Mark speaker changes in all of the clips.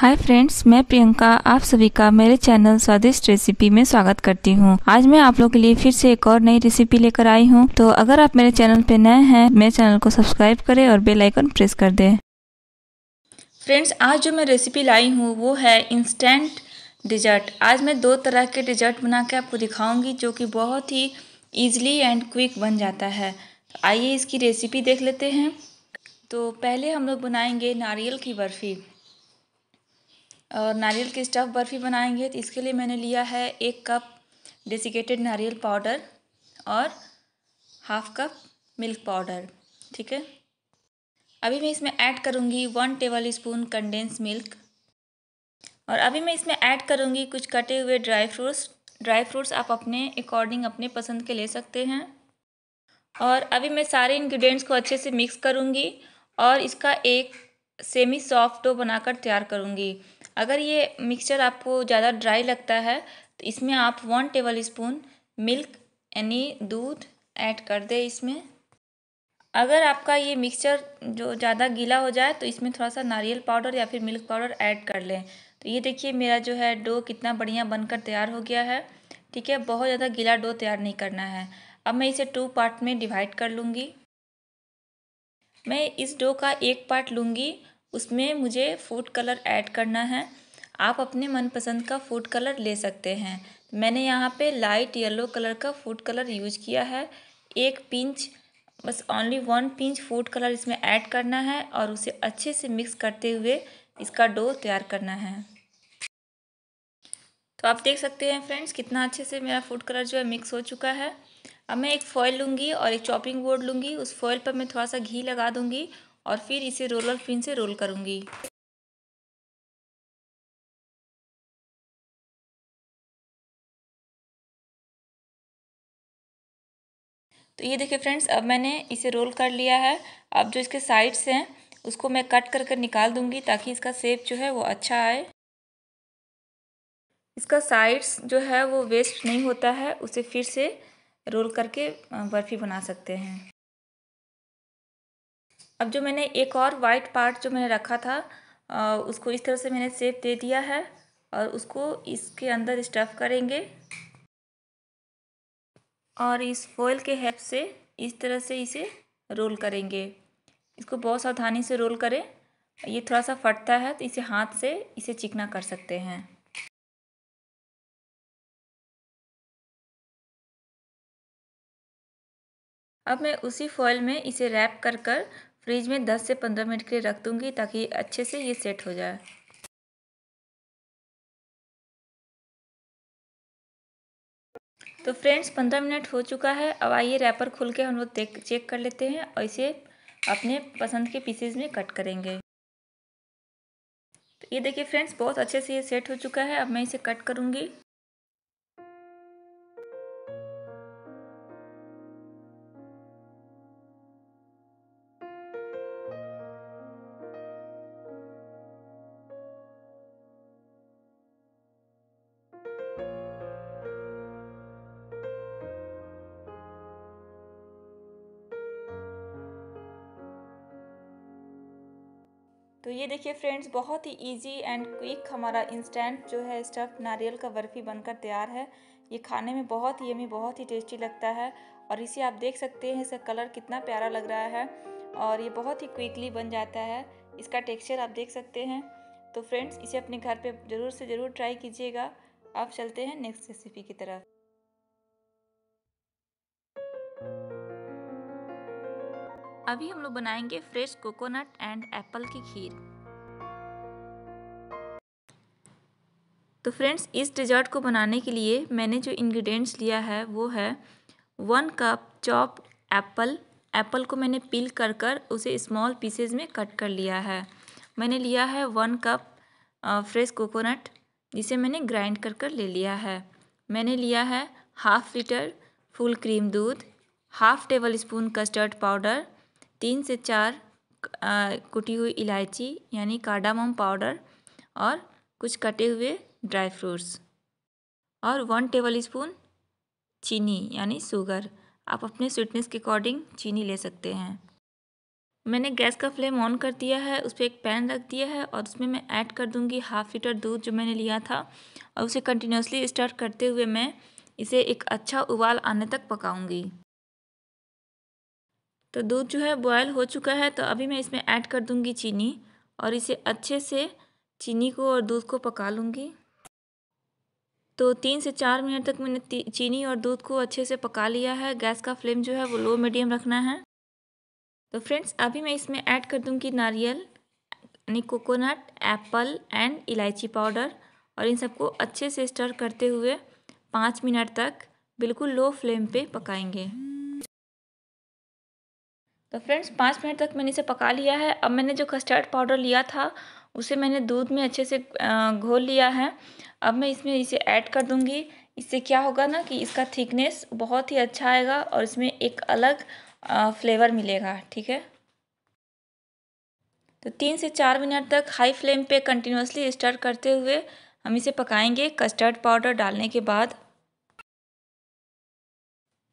Speaker 1: hi friends मैं प्रियंका आप सभी का मेरे चैनल स्वादिष्ट रेसिपी में स्वागत करती हूँ आज मैं आप लोगों के लिए फिर से एक और नई रेसिपी लेकर आई हूँ तो अगर आप मेरे चैनल पे नए हैं मेरे चैनल को सब्सक्राइब करें और बेल आइकन प्रेस कर दें फ्रेंड्स आज जो मैं रेसिपी लाई हूँ वो है इंस्टेंट डिजर्ट आज मैं दो तरह के डिजर्ट बना के आपको दिखाऊँगी जो कि बहुत ही ईजिली एंड क्विक बन जाता है तो आइए इसकी रेसिपी देख लेते हैं तो पहले हम लोग बनाएंगे नारियल की बर्फ़ी और नारियल की स्टफ़ बर्फ़ी बनाएंगे तो इसके लिए मैंने लिया है एक कप डेसिकेटेड नारियल पाउडर और हाफ़ कप मिल्क पाउडर ठीक है अभी मैं इसमें ऐड करूँगी one tablespoon condensed milk और अभी मैं इसमें ऐड करूँगी कुछ कटे हुए ड्राई फ्रूट्स ड्राई फ्रूट्स आप अपने अकॉर्डिंग अपने पसंद के ले सकते हैं और अभी मैं सारे इंग्रेडिएंट्स को अच्छे से मिक्स करूँगी और इसका एक सेमी सॉफ्ट डो बनाकर तैयार करूँगी अगर ये मिक्सचर आपको ज़्यादा ड्राई लगता है तो इसमें आप वन टेबल स्पून मिल्क यानी दूध ऐड कर दें इसमें अगर आपका ये मिक्सचर जो ज़्यादा गीला हो जाए तो इसमें थोड़ा सा नारियल पाउडर या फिर मिल्क पाउडर ऐड कर लें तो ये देखिए मेरा जो है डो कितना बढ़िया बनकर तैयार हो गया है ठीक है बहुत ज़्यादा गीला डो तैयार नहीं करना है अब मैं इसे टू पार्ट में डिवाइड कर लूँगी मैं इस डो का एक पार्ट लूँगी उसमें मुझे फूड कलर ऐड करना है आप अपने मनपसंद का फूड कलर ले सकते हैं मैंने यहाँ पे लाइट येलो कलर का फूड कलर यूज किया है एक पिंच बस only one pinch food colour इसमें ऐड करना है और उसे अच्छे से मिक्स करते हुए इसका डो तैयार करना है तो आप देख सकते हैं फ्रेंड्स कितना अच्छे से मेरा फूड कलर जो है मिक्स हो चुका है अब मैं एक फ़ॉइल लूँगी और एक चॉपिंग बोर्ड लूँगी उस फॉयल पर मैं थोड़ा सा घी लगा दूँगी और फिर इसे रोलर पिन से रोल करूँगी तो ये देखिए फ्रेंड्स अब मैंने इसे रोल कर लिया है अब जो इसके साइड्स हैं उसको मैं कट कर कर निकाल दूंगी ताकि इसका शेप जो है वो अच्छा आए इसका साइड्स जो है वो वेस्ट नहीं होता है उसे फिर से रोल करके बर्फ़ी बना सकते हैं अब जो मैंने एक और वाइट पार्ट जो मैंने रखा था उसको इस तरह से मैंने सेप दे दिया है और उसको इसके अंदर स्टफ़ करेंगे और इस फॉइल के हेल्प से इस तरह से इसे रोल करेंगे इसको बहुत सावधानी से रोल करें ये थोड़ा सा फटता है तो इसे हाथ से इसे चिकना कर सकते हैं अब मैं उसी फॉइल में इसे रैप कर कर फ्रिज में दस से पंद्रह मिनट के लिए रख दूंगी ताकि अच्छे से ये सेट हो जाए तो फ्रेंड्स पंद्रह मिनट हो चुका है अब आइए रैपर खोल के हम लोग देख चेक कर लेते हैं और इसे अपने पसंद के पीसेज में कट करेंगे तो ये देखिए फ्रेंड्स बहुत अच्छे से ये सेट हो चुका है अब मैं इसे कट करूँगी तो ये देखिए फ्रेंड्स बहुत ही इजी एंड क्विक हमारा इंस्टेंट जो है स्टफ़ नारियल का बर्फ़ी बनकर तैयार है ये खाने में बहुत ही यमी बहुत ही टेस्टी लगता है और इसे आप देख सकते हैं इसका कलर कितना प्यारा लग रहा है और ये बहुत ही क्विकली बन जाता है इसका टेक्सचर आप देख सकते हैं तो फ्रेंड्स इसे अपने घर पे ज़रूर से ज़रूर ट्राई कीजिएगा अब चलते हैं नेक्स्ट रेसिपी की तरफ अभी हम लोग बनाएंगे फ्रेश कोकोनट एंड एप्पल की खीर तो फ्रेंड्स इस डिज़र्ट को बनाने के लिए मैंने जो इंग्रेडिएंट्स लिया है वो है one cup chop apple apple को मैंने पील कर कर उसे स्मॉल पीसेज में कट कर लिया है मैंने लिया है वन कप फ्रेश कोकोनट जिसे मैंने ग्राइंड कर कर ले लिया है मैंने लिया है हाफ लीटर फुल क्रीम दूध half tablespoon custard powder तीन से चार कुटी हुई इलायची यानी कार्डामम पाउडर और कुछ कटे हुए ड्राई फ्रूट्स और वन टेबल स्पून चीनी यानी शुगर आप अपने स्वीटनेस के अकॉर्डिंग चीनी ले सकते हैं मैंने गैस का फ्लेम ऑन कर दिया है उस पर एक पैन रख दिया है और उसमें मैं ऐड कर दूंगी हाफ़ लीटर दूध जो मैंने लिया था और उसे कंटिन्यूसली स्टार्ट करते हुए मैं इसे एक अच्छा उबाल आने तक पकाऊंगी तो दूध जो है बॉयल हो चुका है तो अभी मैं इसमें ऐड कर दूंगी चीनी और इसे अच्छे से चीनी को और दूध को पका लूँगी तो तीन से चार मिनट तक मैंने चीनी और दूध को अच्छे से पका लिया है गैस का फ्लेम जो है वो लो मीडियम रखना है तो फ्रेंड्स अभी मैं इसमें ऐड कर दूँगी नारियल यानी कोकोनट एप्पल एंड इलायची पाउडर और इन सबको अच्छे से स्टर करते हुए पाँच मिनट तक बिल्कुल लो फ्लेम पे पकाएंगे तो फ्रेंड्स पाँच मिनट तक मैंने इसे पका लिया है अब मैंने जो कस्टर्ड पाउडर लिया था उसे मैंने दूध में अच्छे से घोल लिया है अब मैं इसमें इसे ऐड कर दूँगी इससे क्या होगा ना कि इसका थिकनेस बहुत ही अच्छा आएगा और इसमें एक अलग फ्लेवर मिलेगा ठीक है तो तीन से चार मिनट तक हाई फ्लेम पे कंटिन्यूसली स्टर करते हुए हम इसे पकाएंगे कस्टर्ड पाउडर डालने के बाद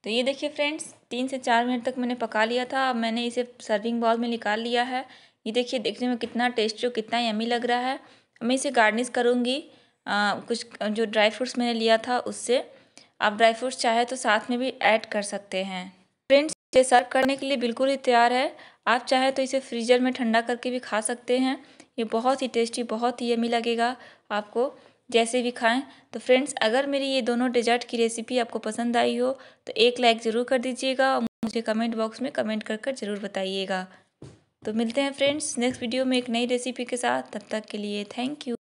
Speaker 1: तो ये देखिए फ्रेंड्स तीन से चार मिनट तक मैंने पका लिया था अब मैंने इसे सर्विंग बाउल में निकाल लिया है ये देखिए देखने में कितना टेस्टी और कितना यमी लग रहा है मैं इसे गार्निश करूँगी कुछ जो ड्राई फ्रूट्स मैंने लिया था उससे आप ड्राई फ्रूट्स चाहे तो साथ में भी ऐड कर सकते हैं फ्रेंड्स इसे सर्व करने के लिए बिल्कुल ही तैयार है आप चाहे तो इसे फ्रीजर में ठंडा करके भी खा सकते हैं ये बहुत ही टेस्टी बहुत ही यमी लगेगा आपको जैसे भी खाएँ तो फ्रेंड्स अगर मेरी ये दोनों डिज़र्ट की रेसिपी आपको पसंद आई हो तो एक लाइक ज़रूर कर दीजिएगा और मुझे कमेंट बॉक्स में कमेंट कर कर ज़रूर बताइएगा तो मिलते हैं फ्रेंड्स नेक्स्ट वीडियो में एक नई रेसिपी के साथ तब तक के लिए थैंक यू